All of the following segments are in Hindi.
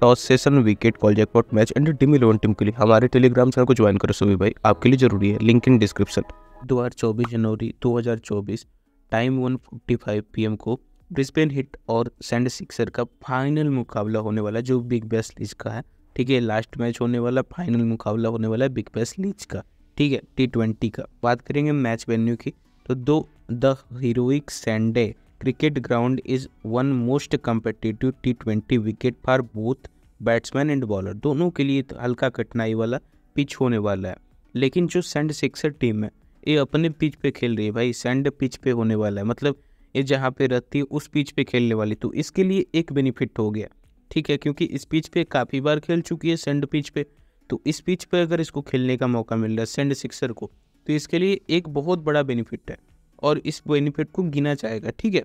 toss session wicket call jackpot match and team eleven team के लिए हमारे टेलीग्राम चैनल को ज्वाइन करो सभी भाई आपके लिए जरूरी है लिंक इन डिस्क्रिप्शन दो हज़ार चौबीस जनवरी दो हज़ार चौबीस time one forty five P M को ब्रिस्बेन हिट और सैंड सिक्सर का फाइनल मुकाबला होने वाला जो बिग बैस लीज का है ठीक है लास्ट मैच होने वाला फाइनल मुकाबला होने वाला है बिग बैस लीज का ठीक है टी ट्वेंटी का बात करेंगे मैच वेन्यू की तो दो द हीरोइक सैंडे cricket ground is one most competitive T twenty wicket for both batsman and bowler दोनों के लिए तो हल्का कठिनाई वाला पिच होने वाला है लेकिन जो सेंड सिक्सर टीम है ये अपने पिच पे खेल रही है भाई सेंड पिच पे होने वाला है मतलब ये जहाँ पे रहती है उस पिच पे खेलने वाली तो इसके लिए एक बेनिफिट हो गया ठीक है क्योंकि इस पिच पे काफ़ी बार खेल चुकी है सेंड पिच पे तो इस पिच पे अगर इसको खेलने का मौका मिल रहा है सेंड सिक्सर को तो इसके लिए एक बहुत बड़ा बेनिफिट है और इस बेनिफिट को गिना जाएगा ठीक है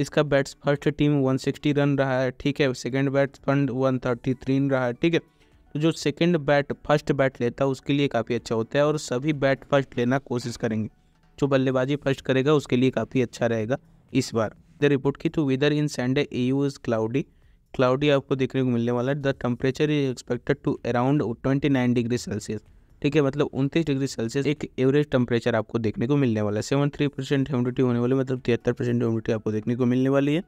इसका बैट्स फर्स्ट टीम 160 रन रहा है ठीक है सेकेंड बैट फंड 133 रहा है ठीक है तो जो सेकेंड बैट फर्स्ट बैट लेता है उसके लिए काफ़ी अच्छा होता है और सभी बैट फर्स्ट लेना कोशिश करेंगे जो बल्लेबाजी फर्स्ट करेगा उसके लिए काफ़ी अच्छा रहेगा इस बार द रिपोर्ट की तो वेदर इन सैंडे A U is cloudy cloudy आपको देखने को मिलने वाला है the temperature is expected to around twenty nine degree Celsius ठीक है मतलब उनतीस डिग्री सेल्सियस एक एवरेज टेम्परेचर आपको देखने को मिलने वाला है सेवन थ्री परसेंट ह्यूमिडिटी होने वाली मतलब तिहत्तर परसेंट ह्यूमिडिटी आपको देखने को मिलने वाली है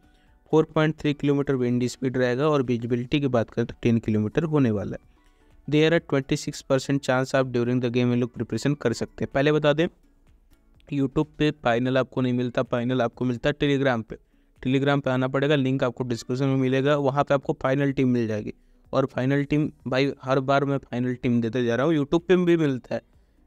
four point three kilometre wind speed रहेगा और विजिबिलिटी की बात करें तो टेन किलोमीटर होने वाला है there are twenty six percent chance आप ड्यूरिंग द गेम लोग प्रिपरेशन कर सकते हैं पहले बता दें यूट्यूब पे फाइनल आपको नहीं मिलता फाइनल आपको मिलता टेलीग्राम पे टेलीग्राम पे आना पड़ेगा लिंक आपको डिस्क्रिप्शन में मिलेगा वहाँ पे आपको फाइनल टीम मिल जाएगी और फाइनल टीम भाई हर बार मैं फाइनल टीम देते जा रहा हूँ यूट्यूब पे भी मिलता है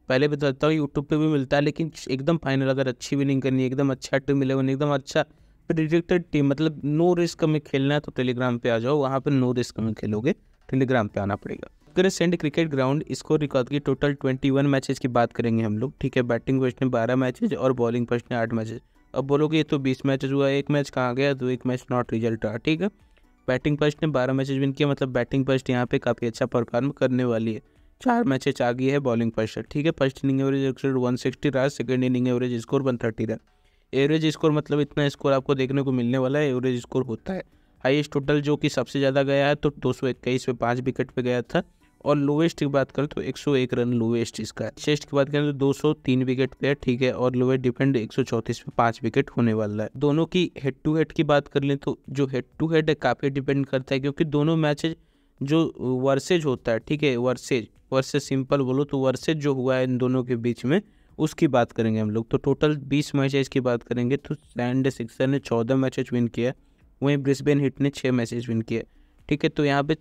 पहले भी तो बताता हूँ यूट्यूब पे भी मिलता है लेकिन एकदम फाइनल अगर अच्छी विनिंग करनी है एकदम अच्छा टीम इलेवन एकदम अच्छा प्रिडिक्टेड टीम मतलब नो रिस्क में खेलना है तो टेलीग्राम पे आ जाओ वहाँ पर नो रिस्क में खेलोगे टेलीग्राम पे आना पड़ेगा सेंड क्रिकेट ग्राउंड स्कोर रिकॉर्ड की टोटल ट्वेंटी वन मैचेज की बात करेंगे हम लोग ठीक है बैटिंग फर्स्ट ने बारह मैचेज और बॉलिंग फर्स्ट ने आठ मैचेज अब बोलोगे ये तो बीस मैचेज हुआ एक मैच कहाँ गया तो एक मैच नॉट रिजल्ट रहा ठीक है बैटिंग फर्स्ट ने बारह मैचेज विन किया मतलब बैटिंग फर्स्ट यहाँ पे काफ़ी अच्छा परफॉर्म करने वाली है चार मैचेज आ गई है बॉलिंग फर्स्ट ठीक है फर्स्ट इनिंग एवरेज एक सौ वन सिक्सटी रहा second inning average score one thirty रहा एवरेज स्कोर मतलब इतना स्कोर आपको देखने को मिलने वाला है एवरेज स्कोर होता है हाईएस्ट टोटल जो कि सबसे ज़्यादा गया है तो दो सौ इक्कीस पे पाँच विकेट पे गया था और लोवेस्ट की बात करें तो 101 रन लोवेस्ट इसका है शेस्ट की बात करें तो 203 विकेट पे है ठीक है और लोवेस्ट डिफेंड 134 पे पांच विकेट होने वाला है दोनों की हेड टू हेड की बात कर लें तो जो हेड टू हेड है काफ़ी डिपेंड करता है क्योंकि दोनों मैचेज जो वर्सेज होता है ठीक है वर्सेज वर्सेज सिंपल बोलो तो वर्सेज जो हुआ है इन दोनों के बीच में उसकी बात करेंगे हम लोग तो टोटल बीस मैचेज की बात करेंगे तो सैंड सिक्सर ने चौदह मैचेज विन किया वहीं ब्रिस्बेन हिट ने छः मैचेज विन किया ठीक है तो यहाँ पे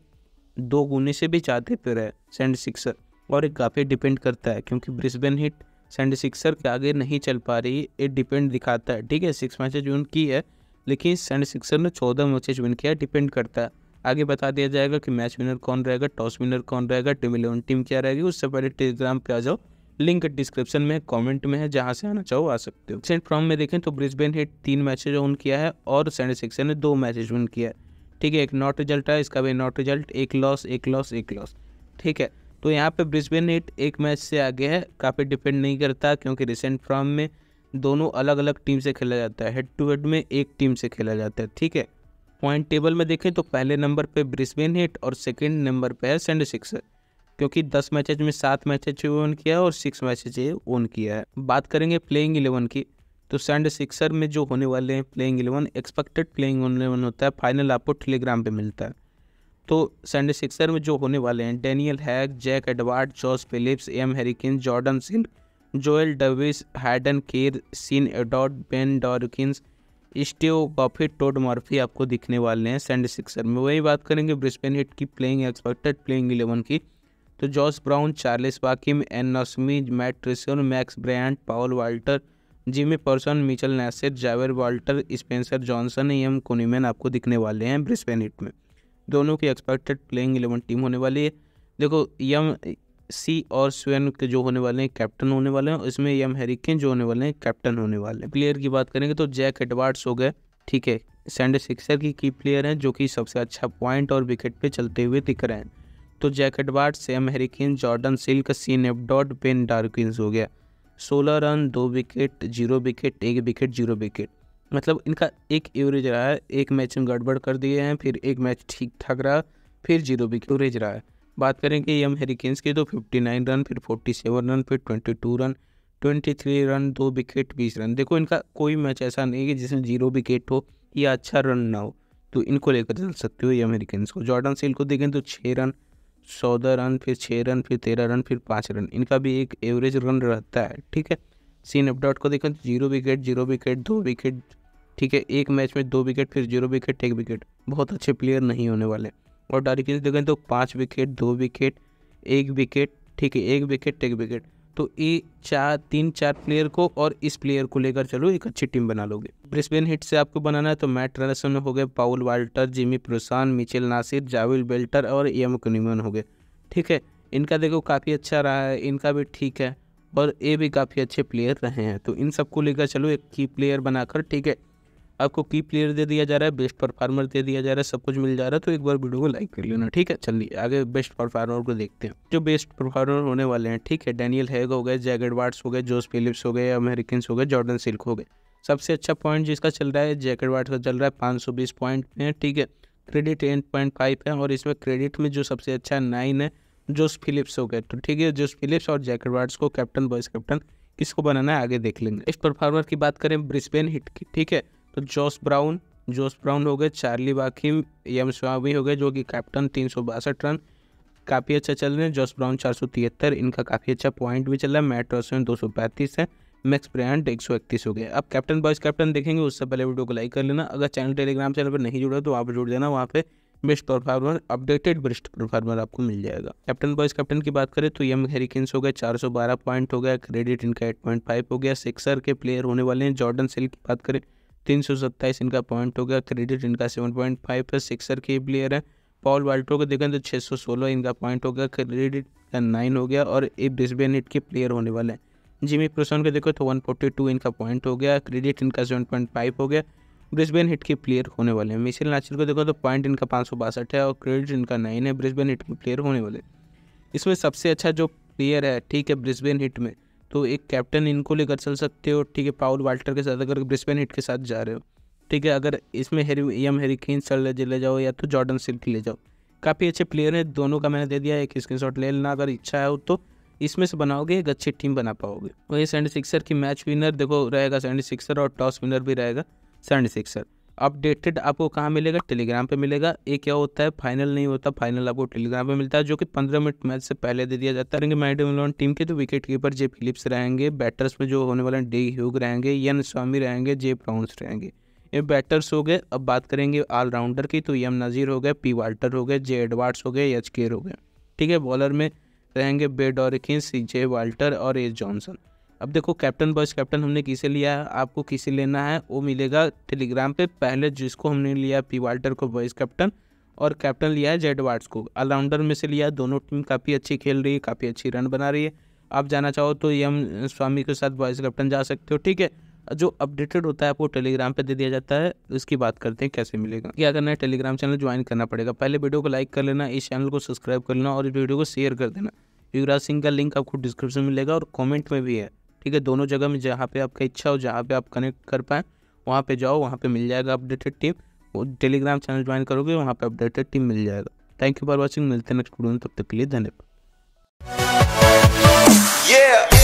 दो गुने से भी ज़्यादा पर है सेंड सिक्सर और एक काफ़ी डिपेंड करता है क्योंकि ब्रिस्बेन हिट सेंड सिक्सर के आगे नहीं चल पा रही ये डिपेंड दिखाता है ठीक है सिक्स मैचेज विन की है लेकिन सेंड सिक्सर ने चौदह मैचेज विन किया डिपेंड करता है आगे बता दिया जाएगा कि मैच विनर कौन रहेगा टॉस विनर कौन रहेगा टीम इलेवन टीम क्या रहेगी उससे पहले टेलीग्राम पे आ जाओ लिंक डिस्क्रिप्शन में कमेंट में है जहाँ से आना चाहो आ सकते हो सेंट फ्रॉम में देखें तो ब्रिस्बेन हिट तीन मैचेज ऑन किया है और सैंड सिक्सर ने दो मैचेज विन किया है ठीक है एक नॉट रिजल्ट है इसका भी नॉट रिजल्ट एक लॉस एक लॉस एक लॉस ठीक है तो यहाँ पे ब्रिस्बेन हिट एक मैच से आगे है काफ़ी डिपेंड नहीं करता क्योंकि रिसेंट फॉर्म में दोनों अलग अलग टीम से खेला जाता है हेड टू हेड में एक टीम से खेला जाता है ठीक है पॉइंट टेबल में देखें तो पहले नंबर पे ब्रिस्बेन हिट और सेकंड नंबर पे है सेंड सिक्स क्योंकि दस मैचेज में सात मैचेज ओन किया है और सिक्स मैचेज ओन किया है बात करेंगे प्लेइंग इलेवन की तो सैंडे सिक्सर में जो होने वाले हैं playing eleven expected playing eleven होता है फाइनल आपको टेलीग्राम पे मिलता है तो सैंडे सिक्सर में जो होने वाले हैं Daniel Hughes Jack Edward Josh Philippe M Henriques Jordan सिंह Joel Davies Hayden Kerr Sean Abbott Ben Dwarshuis Steve O'Keefe Todd Murphy आपको दिखने वाले हैं सैंडे सिक्सर में वही बात करेंगे ब्रिस्बेन हिट की प्लेइंग एक्सपेक्टेड प्लेइंग इलेवन की तो Josh Brown Charlie Wakim N McSweeney Matt Max Bryant Paul Walter Jimmy Peirson Michael Neser Xavier Walter Spencer Johnson M Kuhnemann आपको दिखने वाले हैं ब्रिस्बेन हिट में दोनों की एक्सपेक्टेड प्लेइंग इलेवन टीम होने वाली है देखो यम सी और स्वेन के जो होने वाले हैं कैप्टन होने वाले हैं इसमें यम हेरिकेन जो होने वाले हैं कैप्टन होने वाले हैं प्लेयर की बात करेंगे तो जैक एडवर्ड्स हो गए ठीक है सेंड सिक्सर की की प्लेयर हैं जो कि सबसे अच्छा पॉइंट और विकेट पे चलते हुए दिख रहे हैं तो Jack Edwards M Henriques Jordan Silk Sean Abbott Ben Dwarshuis हो गया सोलह रन दो विकेट जीरो विकेट एक विकेट जीरो विकेट मतलब इनका एक एवरेज रहा है एक मैच में गड़बड़ कर दिए हैं फिर एक मैच ठीक ठाक रहा फिर जीरो विकेट एवरेज रहा है बात करें कि एम हेरिकेन्स की तो फिफ्टी नाइन रन फिर फोर्टी सेवन रन फिर twenty two run twenty three run दो विकेट बीस रन देखो इनका कोई मैच ऐसा नहीं कि जिसमें जीरो विकेट हो या अच्छा रन ना हो तो इनको लेकर चल सकते हो ये अमेरिकन को जॉर्डन सेल को देखें तो छः रन चौदह रन फिर छः रन फिर तेरह रन फिर पाँच रन इनका भी एक एवरेज रन रहता है ठीक है सीन अपडॉट को देखो जीरो विकेट जीरो विकेट दो विकेट ठीक है एक मैच में दो विकेट फिर जीरो विकेट एक विकेट बहुत अच्छे प्लेयर नहीं होने वाले और डारिकिन देखें तो पाँच विकेट दो विकेट एक विकेट ठीक है एक विकेट एक विकेट तो ये चार तीन चार प्लेयर को और इस प्लेयर को लेकर चलो एक अच्छी टीम बना लोगे ब्रिस्बेन हिट से आपको बनाना है तो मैट रनसन हो गए Paul Walter Jimmy Peirson Michael Neser Xavier Bartlett और एम कनिमन हो गए ठीक है इनका देखो काफ़ी अच्छा रहा है इनका भी ठीक है और ये भी काफ़ी अच्छे प्लेयर रहे हैं तो इन सबको लेकर चलो एक की प्लेयर बनाकर ठीक है आपको की प्लेयर दे दिया जा रहा है बेस्ट परफॉर्मर दे दिया जा रहा है सब कुछ मिल जा रहा है तो एक बार वीडियो को लाइक कर लेना ठीक है चलिए आगे बेस्ट परफार्मर को देखते हैं जो बेस्ट परफॉर्मर होने वाले हैं ठीक है डैनियल हैग हो गए जैगड वार्ड्स हो गए जोस फिलिप्स हो गए अमेरिकन हो गए जॉर्डन सिल्क हो गए सबसे अच्छा पॉइंट जिसका चल रहा है जैकेट वाट्स का चल रहा है पाँच सौ बीस पॉइंट है ठीक है क्रेडिट एट पॉइंट फाइव है और इसमें क्रेडिट में जो सबसे अच्छा नाइन है जोस फिलिप्स हो गए तो ठीक है जोस फिलिप्स और जैकेट वार्ड्स को कैप्टन वाइस कैप्टन किसको बनाना है आगे देख लेंगे इस परफार्मर की बात करें ब्रिस्बेन हिट की ठीक है तो जोस ब्राउन जोस ब्राउन हो गए चार्ली वाकिम यम स्वामी हो गए जो कि कैप्टन तीन रन काफ़ी अच्छा चल रहे हैं जोस ब्राउन चार इनका काफ़ी अच्छा पॉइंट भी चल रहा है मैट रोसन दो है मैक्स ब्रांड एक सौ इकतीस हो गए अब कैप्टन बॉयज़ कैप्टन देखेंगे उससे पहले वीडियो को लाइक कर लेना अगर चैनल टेलीग्राम चैनल पर नहीं जुड़ा तो आप जुड़ देना वहाँ पे best performer updated best performer आपको मिल जाएगा कैप्टन बॉयज़ कैप्टन की बात करें तो यम हेरिकिन्स हो गए चार सौ बारह पॉइंट हो गया क्रेडिट इनका एट पॉइंट फाइव हो गया सिक्सर के प्लेयर होने वाले हैं जॉर्डन सेल की बात करें तीन सौ सत्ताईस इनका पॉइंट हो गया क्रेडिट इनका सेवन पॉइंट फाइव है सिक्सर के प्लेयर है पॉल वाल्टो को देखें तो छः सौ सोलह इनका पॉइंट हो गया क्रेडिट का नाइन हो गया और ये ब्रिस्बेन हिट के प्लेयर होने वाले हैं जिमी प्रसन्न को देखो तो वन फोर्टी टू इनका पॉइंट हो गया क्रेडिट इनका सेवन पॉइंट फाइव हो गया ब्रिस्बेन हिट के प्लेयर होने वाले हैं मिशेल नाचिल को देखो तो पॉइंट इनका पाँच सौ बासठ है और क्रेडिट इनका नाइन है ब्रिस्बेन हिट के प्लेयर होने वाले इसमें सबसे अच्छा जो प्लेयर है ठीक है ब्रिस्बेन हिट में तो एक कैप्टन इनको लेकर चल सकते हो ठीक है पाउल वाल्टर के साथ अगर ब्रिस्बेन हिट के साथ जा रहे हो ठीक है अगर इसमें हेरी एम हेरी खींच चल ले जाओ या तो जॉर्डन सिल्क ले जाओ काफ़ी अच्छे प्लेयर हैं दोनों का मैंने दे दिया एक स्क्रीन शॉट ले लेना अगर इच्छा हो तो इसमें से बनाओगे एक अच्छी टीम बना पाओगे वही सेंडी सिक्सर की मैच विनर देखो रहेगा सैंड सिक्सर और टॉस विनर भी रहेगा सैंड सिक्सर अपडेटेड आपको कहाँ मिलेगा टेलीग्राम पे मिलेगा ये क्या होता है फाइनल नहीं होता फाइनल आपको टेलीग्राम पे मिलता है जो कि पंद्रह मिनट मैच से पहले दे दिया जाता है मैडम टीम के तो विकेट कीपर जे फिलिप्स रहेंगे बैटर्स में जो होने वाले डे ह्यूग रहेंगे यन स्वामी रहेंगे जे ब्राउंस रहेंगे ये बैटर्स हो गए अब बात करेंगे ऑलराउंडर की तो यम नज़ीर हो गए पी वाल्टर हो गए जे एडवार्ड्स हो गए एच केर हो गए ठीक है बॉलर में रहेंगे बेड और जे वाल्टर और एस जॉनसन अब देखो कैप्टन बॉयस कैप्टन हमने किसे लिया है आपको किसे लेना है वो मिलेगा टेलीग्राम पे पहले जिसको हमने लिया पी वाल्टर को बॉयस कैप्टन और कैप्टन लिया है जेड वार्ड्स को ऑलराउंडर में से लिया दोनों टीम काफ़ी अच्छी खेल रही है काफ़ी अच्छी रन बना रही है आप जाना चाहो तो यम स्वामी के साथ वाइस कैप्टन जा सकते हो ठीक है जो अपडेटेड होता है आपको टेलीग्राम पे दे दिया जाता है उसकी बात करते हैं कैसे मिलेगा क्या करना है टेलीग्राम चैनल ज्वाइन करना पड़ेगा पहले वीडियो को लाइक कर लेना इस चैनल को सब्सक्राइब कर लेना और इस वीडियो को शेयर कर देना युवराज सिंह का लिंक आपको डिस्क्रिप्शन में मिलेगा और कमेंट में भी है ठीक है दोनों जगह में जहाँ पे आपका इच्छा हो जहाँ पे आप कनेक्ट कर पाएँ वहाँ पे जाओ वहाँ पे मिल जाएगा अपडेटेड टीम वो टेलीग्राम चैनल ज्वाइन करोगे वहाँ पे अपडेटेड टीम मिल जाएगा थैंक यू फॉर वॉचिंग मिलते हैं नेक्स्ट वीडियो में तब तक के लिए धन्यवाद